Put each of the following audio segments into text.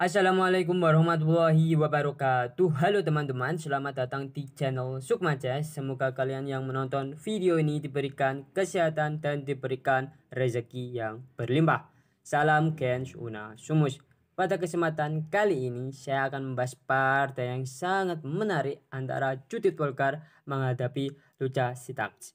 Assalamualaikum warahmatullahi wabarakatuh Halo teman-teman, selamat datang di channel Sukma Chess Semoga kalian yang menonton video ini diberikan kesehatan dan diberikan rezeki yang berlimpah Salam Gens Una Sumus Pada kesempatan kali ini, saya akan membahas partai yang sangat menarik antara Judith Volkar menghadapi Lucha Sitaks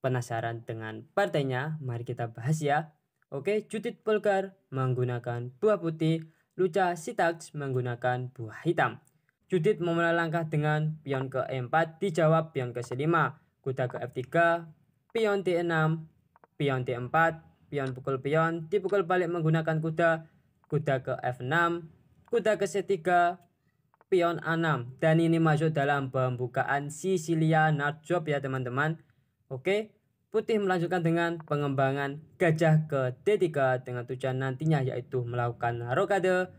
Penasaran dengan partainya? Mari kita bahas ya Oke, Judith Volkar menggunakan buah putih Lucha Sitax menggunakan buah hitam. Judit memulai langkah dengan pion ke E4 dijawab pion ke C5, kuda ke F3, pion D6, pion D4, pion pukul pion, dipukul balik menggunakan kuda, kuda ke F6, kuda ke C3, pion A6. Dan ini masuk dalam pembukaan Sicilia Nardjob ya teman-teman. Oke, Putih melanjutkan dengan pengembangan gajah ke D3 dengan tujuan nantinya yaitu melakukan rokade.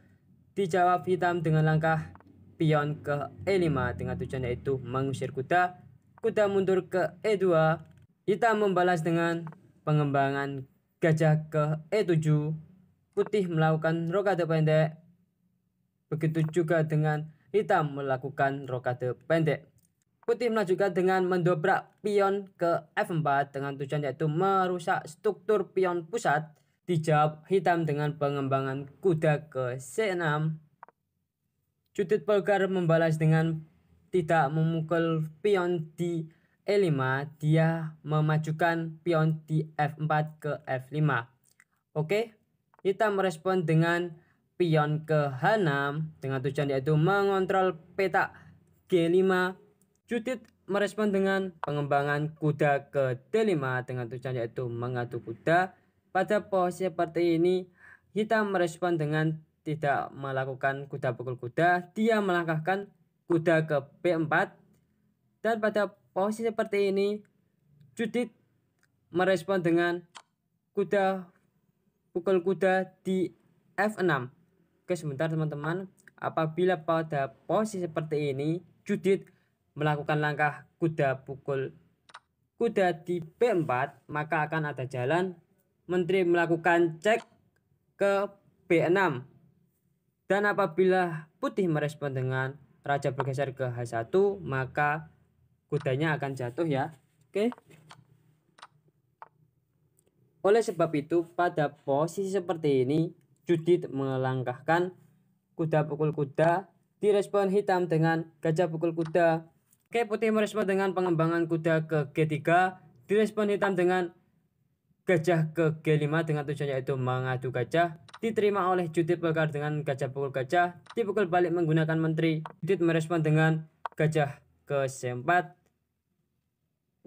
Dijawab hitam dengan langkah pion ke E5 dengan tujuan yaitu mengusir kuda. Kuda mundur ke E2. Hitam membalas dengan pengembangan gajah ke E7. Putih melakukan rokade pendek. Begitu juga dengan hitam melakukan rokade pendek putih melanjutkan dengan mendobrak pion ke F4 dengan tujuan yaitu merusak struktur pion pusat. Dijawab hitam dengan pengembangan kuda ke C6. Judit Polgar membalas dengan tidak memukul pion di E5. Dia memajukan pion di F4 ke F5. Oke, hitam merespon dengan pion ke H6 dengan tujuan yaitu mengontrol petak G5 Judith merespon dengan pengembangan kuda ke D5 dengan tujuan yaitu mengadu kuda. Pada posisi seperti ini, hitam merespon dengan tidak melakukan kuda pukul kuda. Dia melangkahkan kuda ke B4. Dan pada posisi seperti ini, Judith merespon dengan kuda pukul kuda di F6. Oke sebentar teman-teman, apabila pada posisi seperti ini, Judith melakukan langkah kuda pukul kuda di B4, maka akan ada jalan menteri melakukan cek ke B6. Dan apabila putih merespon dengan raja bergeser ke H1, maka kudanya akan jatuh ya. Oke. Oleh sebab itu, pada posisi seperti ini, Judith melangkahkan kuda pukul kuda direspon hitam dengan gajah pukul kuda Oke, putih merespon dengan pengembangan kuda ke G3, direspon hitam dengan gajah ke G5 dengan tujuan yaitu mengadu gajah, diterima oleh Judit Bakar dengan gajah pukul gajah, dipukul balik menggunakan menteri. Judit merespon dengan gajah ke C4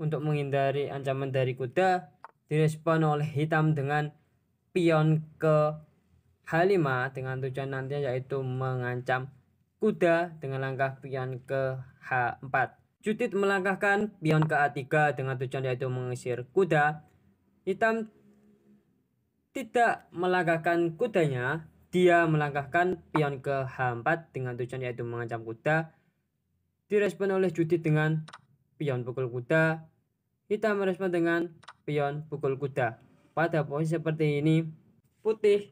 untuk menghindari ancaman dari kuda, direspon oleh hitam dengan pion ke H5 dengan tujuan nantinya yaitu mengancam kuda dengan langkah pion ke H4. Judit melangkahkan pion ke A3 dengan tujuan yaitu mengusir kuda. Hitam tidak melangkahkan kudanya, dia melangkahkan pion ke H4 dengan tujuan yaitu mengancam kuda. Direspon oleh Judit dengan pion pukul kuda. Hitam merespon dengan pion pukul kuda. Pada posisi seperti ini, putih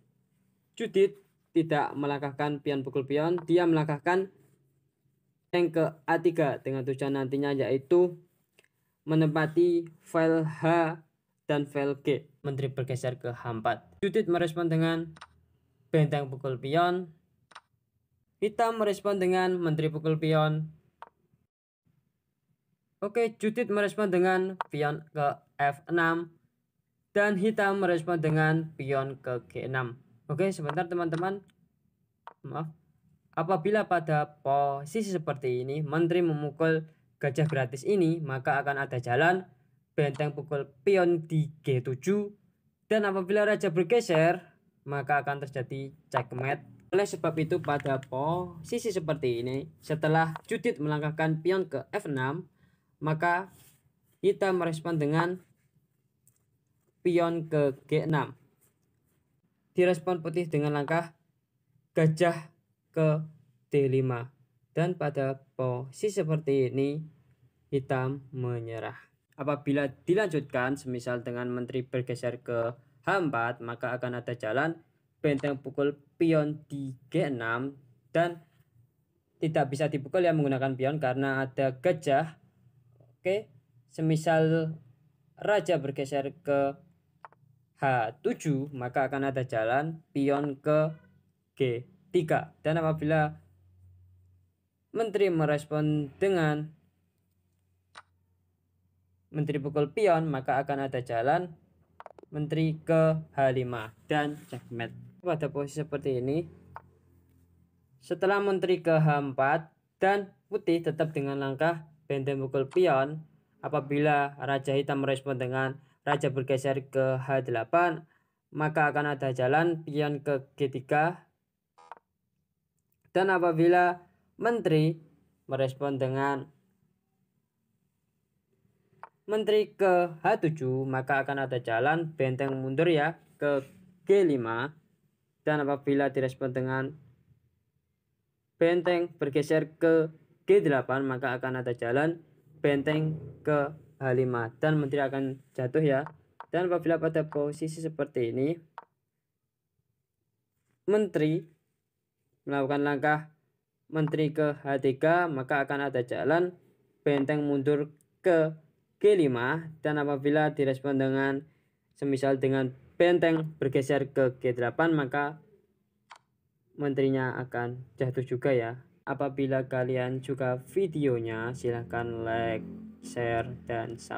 Judit tidak melangkahkan pion pukul pion, dia melangkahkan tank ke A3 dengan tujuan nantinya yaitu menempati file H dan file G. Menteri bergeser ke H4. Judit merespon dengan benteng pukul pion. Hitam merespon dengan menteri pukul pion. Oke, Judit merespon dengan pion ke F6 dan hitam merespon dengan pion ke G6. Oke, sebentar teman-teman. Maaf. Apabila pada posisi seperti ini menteri memukul gajah gratis ini, maka akan ada jalan benteng pukul pion di G7 dan apabila raja bergeser, maka akan terjadi checkmate. Oleh sebab itu pada posisi seperti ini, setelah Judith melangkahkan pion ke F6, maka kita merespon dengan pion ke G6 direspon putih dengan langkah gajah ke D5. Dan pada posisi seperti ini, hitam menyerah. Apabila dilanjutkan, semisal dengan menteri bergeser ke H4, maka akan ada jalan benteng pukul pion di G6 dan tidak bisa dipukul yang menggunakan pion karena ada gajah. Oke, semisal raja bergeser ke H7 maka akan ada jalan pion ke G3 dan apabila menteri merespon dengan menteri pukul pion maka akan ada jalan menteri ke H5 dan checkmate pada posisi seperti ini setelah menteri ke H4 dan putih tetap dengan langkah benteng pukul pion apabila raja hitam merespon dengan raja bergeser ke H8, maka akan ada jalan pion ke G3. Dan apabila menteri merespon dengan menteri ke H7, maka akan ada jalan benteng mundur ya ke G5. Dan apabila direspon dengan benteng bergeser ke G8, maka akan ada jalan benteng ke H5 dan menteri akan jatuh ya. Dan apabila pada posisi seperti ini menteri melakukan langkah menteri ke H3 maka akan ada jalan benteng mundur ke G5 dan apabila direspon dengan semisal dengan benteng bergeser ke G8 maka menterinya akan jatuh juga ya. Apabila kalian suka videonya silahkan like share, dan subscribe.